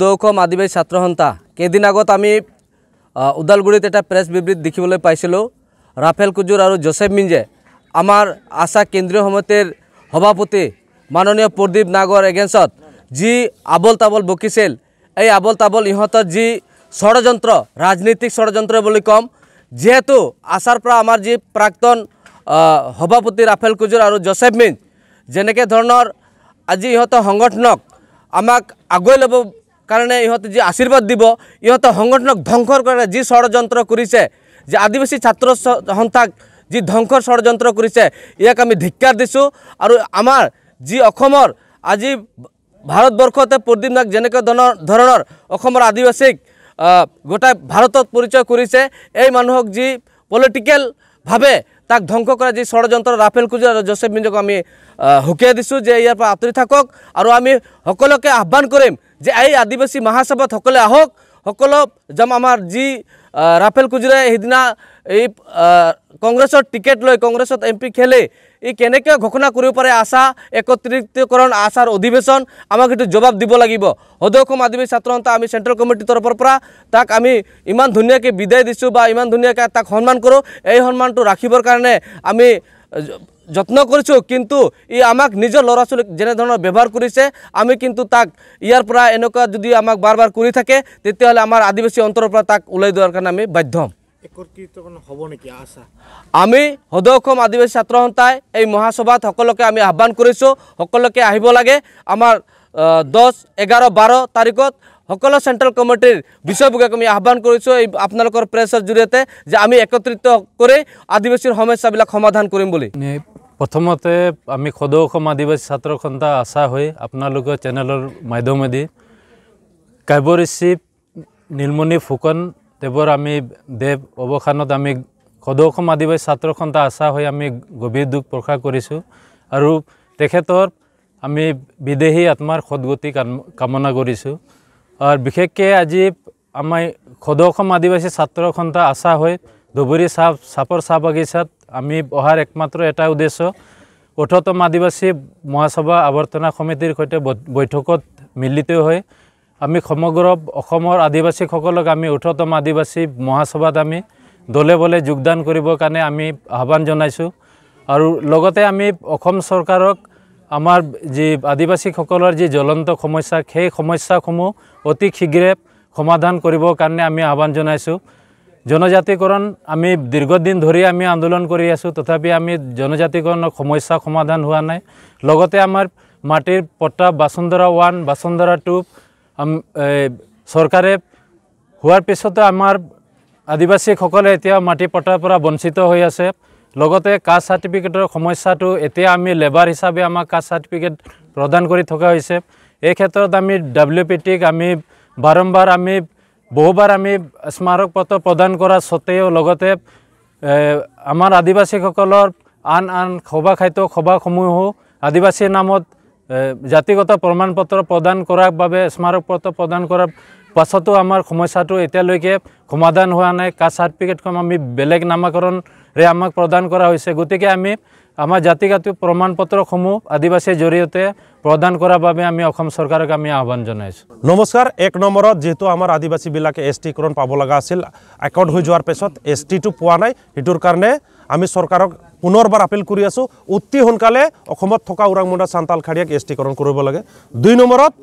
দুয়োখম আদিবাসী ছাত্ৰ সন্থা কেইদিন আগত আমি ওদালগুৰিত এটা প্ৰেছ বিবৃতি দেখিবলৈ পাইছিলোঁ ৰাফেল কুজুৰ আৰু জোচেফ মিঞ্জে আমাৰ আশা কেন্দ্ৰীয় সমিতিৰ সভাপতি মাননীয় প্ৰদীপ নাগৰ এগেঞ্চত যি আবল তাবল বকিছিল এই আবল তাবল ইহঁতৰ যি ষড়যন্ত্ৰ ৰাজনীতিক ষড়যন্ত্ৰ বুলি ক'ম যিহেতু আশাৰ পৰা আমাৰ যি প্ৰাক্তন সভাপতি ৰাফেল কুজুৰ আৰু জোচেফ মিঞ্জ যেনেকৈ ধৰণৰ আজি ইহঁতৰ সংগঠনক আমাক আগুৱাই ল'ব কাৰণে ইহতে যি আশীৰ্বাদ দিব ইহতে সংগঠনক ধ্বংসৰ কাৰণে যি ষড়যন্ত্ৰ কৰিছে যে আদিবাসী ছাত্ৰ সন্থাক যি ধ্বংসৰ ষড়যন্ত্ৰ কৰিছে ইয়াক আমি দিছোঁ আৰু আমাৰ যি অসমৰ আজি ভাৰতবৰ্ষতে প্ৰদীপ নাগ ধৰণৰ অসমৰ আদিবাসীক গোটা ভাৰতত পৰিচয় কৰিছে এই মানুহক যি পলিটিকেলভাৱে তাক ধ্বংস করা যে ষড়যন্ত্র রাফেল কুজার জোসেফ মিঞ্জক আমি হুকিয়ে দিছো যে ইয়ার আঁতরি থাকক আর আমি সকলকে আহ্বান করেম যে এই আদিবাসী মহাসভাত সকলে আহক সকল যেন আমার যি রাফেল কুজরা সিদিনা এই কংগ্রেসের টিকিট লয় কংগ্রেস এমপি খেলে ই কেনেকৈ ঘোষণা কৰিব পাৰে আশা একত্ৰিতকৰণ আশাৰ অধিৱেশন আমাক এইটো জবাব দিব লাগিব সদৌ অসম আদিবাসী ছাত্ৰ সন্থা আমি চেণ্ট্ৰেল কমিটিৰ তৰফৰ পৰা তাক আমি ইমান ধুনীয়াকৈ বিদায় দিছোঁ বা ইমান ধুনীয়াকৈ তাক সন্মান কৰোঁ এই সন্মানটো ৰাখিবৰ কাৰণে আমি যত্ন কৰিছোঁ কিন্তু ই আমাক নিজৰ ল'ৰা ছোৱালীক যেনেধৰণৰ ব্যৱহাৰ কৰিছে আমি কিন্তু তাক ইয়াৰ পৰা এনেকুৱা যদি আমাক বাৰ বাৰ কৰি থাকে তেতিয়াহ'লে আমাৰ আদিবাসী অন্তৰৰ পৰা তাক ওলাই দিয়াৰ কাৰণে আমি বাধ্য হ'ম একত্ৰিত হ'ব নেকি আশা আমি সদৌ অসম আদিবাসী ছাত্ৰ সন্থাই এই মহাসভাত সকলোকে আমি আহ্বান কৰিছোঁ সকলোকে আহিব লাগে আমাৰ দহ এঘাৰ বাৰ তাৰিখত সকলো চেণ্ট্ৰেল কমিটিৰ বিষয়বোৰক আমি আহ্বান কৰিছোঁ এই আপোনালোকৰ প্ৰেছৰ জৰিয়তে যে আমি একত্ৰিত কৰি আদিবাসীৰ সমস্যাবিলাক সমাধান কৰিম বুলি প্ৰথমতে আমি সদৌ অসম আদিবাসী ছাত্ৰ সন্থা আশা হৈ আপোনালোকৰ চেনেলৰ মাধ্যমেদি কাব্য ঋষি নীলমণি ফুকন তেবৰ আমি দেৱ অৱসানত আমি সদৌসম আদিবাসী ছাত্ৰ সন্থা আশা হৈ আমি গভীৰ দুখ প্ৰকাশ কৰিছোঁ আৰু তেখেতৰ আমি বিদেশী আত্মাৰ সদগতি কামনা কৰিছোঁ আৰু বিশেষকৈ আজি আমি সদৌসম আদিবাসী ছাত্ৰ সন্থা আশা হৈ ধুবুৰী চাহ চাপৰ চাহ বাগিচাত আমি অহাৰ একমাত্ৰ এটা উদ্দেশ্য ওঠৰতম আদিবাসী মহাসভা আৱৰ্তনা সমিতিৰ সৈতে বৈঠকত মিলিত হৈ আমি সমগ্ৰ অসমৰ আদিবাসীসকলক আমি ওঠৰতম আদিবাসী মহাসভাত আমি দলে বলে যোগদান কৰিবৰ কাৰণে আমি আহ্বান জনাইছোঁ আৰু লগতে আমি অসম চৰকাৰক আমাৰ যি আদিবাসীসকলৰ যি জ্বলন্ত সমস্যা সেই সমস্যাসমূহ অতি শীঘ্ৰে সমাধান কৰিবৰ কাৰণে আমি আহ্বান জনাইছোঁ জনজাতিকৰণ আমি দীৰ্ঘদিন ধৰি আমি আন্দোলন কৰি আছোঁ তথাপি আমি জনজাতিকৰণৰ সমস্যা সমাধান হোৱা নাই লগতে আমাৰ মাটিৰ পট্টা বাসুন্ধৰা ওৱান বাসুন্ধৰা টু চৰকাৰে হোৱাৰ পিছতো আমাৰ আদিবাসীসকলে এতিয়া মাটি পটাৰ পৰা বঞ্চিত হৈ আছে লগতে কাষ্ট চাৰ্টিফিকেটৰ সমস্যাটো এতিয়া আমি লেবাৰ হিচাপে আমাক কাষ্ট চাৰ্টিফিকেট প্ৰদান কৰি থকা হৈছে এই ক্ষেত্ৰত আমি ডাব্লিউ পি টিক আমি বাৰম্বাৰ আমি বহুবাৰ আমি স্মাৰক পত্ৰ প্ৰদান কৰা স্বত্তেও লগতে আমাৰ আদিবাসীসকলৰ আন আন সভা খাদ্য সভাসমূহো আদিবাসীৰ নামত জাতিগত প্ৰমাণপত্ৰ প্ৰদান কৰাৰ বাবে স্মাৰকপত্ৰ প্ৰদান কৰাৰ পাছতো আমাৰ সমস্যাটো এতিয়ালৈকে সমাধান হোৱা নাই কাষ্ট চাৰ্টিফিকেটখন আমি বেলেগ নামাকৰণৰে আমাক প্ৰদান কৰা হৈছে গতিকে আমি আমাৰ জাতিগত প্ৰমাণপত্ৰসমূহ আদিবাসীৰ জৰিয়তে প্ৰদান কৰাৰ বাবে আমি অসম চৰকাৰক আমি আহ্বান জনাইছোঁ নমস্কাৰ এক নম্বৰত যিহেতু আমাৰ আদিবাসীবিলাকে এছ টিকৰণ পাব লগা আছিল একাউণ্ট হৈ যোৱাৰ পিছত এছ টিটো পোৱা নাই সেইটোৰ কাৰণে আমি চৰকাৰক পুনৰবাৰ আপীল কৰি আছোঁ অতি সোনকালে অসমত থকা ওৰাংমুণ্ডা চান্তাল খাৰীয়াক এছ টিকৰণ কৰিব লাগে দুই নম্বৰত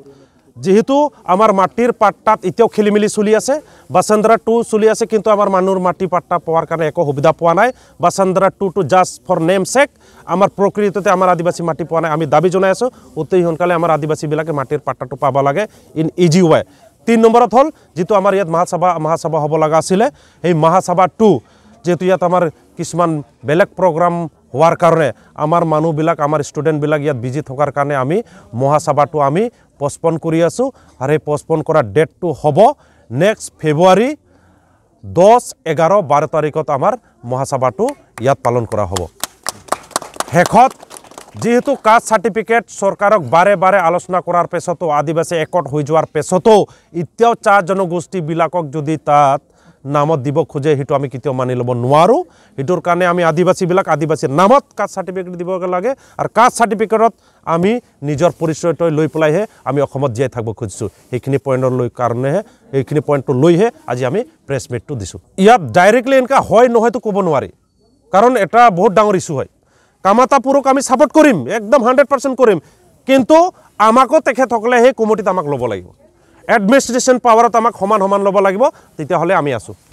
যিহেতু আমাৰ মাটিৰ পাট্টাত এতিয়াও খেলিমেলি চলি আছে বাচন্দ্ৰা টু চলি আছে কিন্তু আমাৰ মানুহৰ মাটিৰ পাট্টা পোৱাৰ কাৰণে একো সুবিধা পোৱা নাই বাচন্দ্ৰা টু টু জাষ্ট ফৰ নেম চেক আমাৰ প্ৰকৃততে আমাৰ আদিবাসী মাটি পোৱা নাই আমি দাবী জনাই আছোঁ অতি সোনকালে আমাৰ আদিবাসীবিলাকে মাটিৰ পাট্টাটো পাব লাগে ইন ইজি ৱে তিনি নম্বৰত হ'ল যিটো আমাৰ ইয়াত মহাসভা মহাসভা হ'ব লগা আছিলে সেই মহাসভা টু যিহেতু ইয়াত আমাৰ কিছুমান বেলেগ প্ৰগ্ৰাম হোৱাৰ কাৰণে আমাৰ মানুহবিলাক আমাৰ ষ্টুডেণ্টবিলাক ইয়াত বিজি থকাৰ কাৰণে আমি মহাসভাটো আমি পষ্টপন কৰি আছোঁ আৰু সেই পষ্টপন কৰা ডেটটো হ'ব নেক্সট ফেব্ৰুৱাৰী দহ এঘাৰ বাৰ তাৰিখত আমাৰ মহাসভাটো ইয়াত পালন কৰা হ'ব শেষত যিহেতু কাষ্ট চাৰ্টিফিকেট চৰকাৰক বাৰে বাৰে আলোচনা কৰাৰ পিছতো আদিবাসী একট হৈ যোৱাৰ পিছতো এতিয়াও চাহ জনগোষ্ঠীবিলাকক যদি তাত নামত দিব খোজে সেইটো আমি কেতিয়াও মানি ল'ব নোৱাৰোঁ সেইটোৰ কাৰণে আমি আদিবাসীবিলাক আদিবাসীৰ নামত কাষ্ট চাৰ্টিফিকেট দিব লাগে আৰু কাষ্ট চাৰ্টিফিকেটত আমি নিজৰ পৰিচয়টো লৈ পেলাইহে আমি অসমত জীয়াই থাকিব খুজিছোঁ সেইখিনি পইণ্টৰ লৈ কাৰণেহে সেইখিনি পইণ্টটো লৈহে আজি আমি প্ৰেছ মিটটো দিছোঁ ইয়াত ডাইৰেক্টলি এনেকুৱা হয় নহয়তো ক'ব নোৱাৰি কাৰণ এটা বহুত ডাঙৰ ইছ্যু হয় কামাতাপুৰক আমি ছাপৰ্ট কৰিম একদম হাণ্ড্ৰেড পাৰ্চেণ্ট কৰিম কিন্তু আমাকো তেখেতসকলে সেই কমিটিত আমাক ল'ব লাগিব এডমিনিষ্ট্ৰেশ্যন পাৱাৰত আমাক সমান সমান ল'ব লাগিব তেতিয়াহ'লে আমি আছোঁ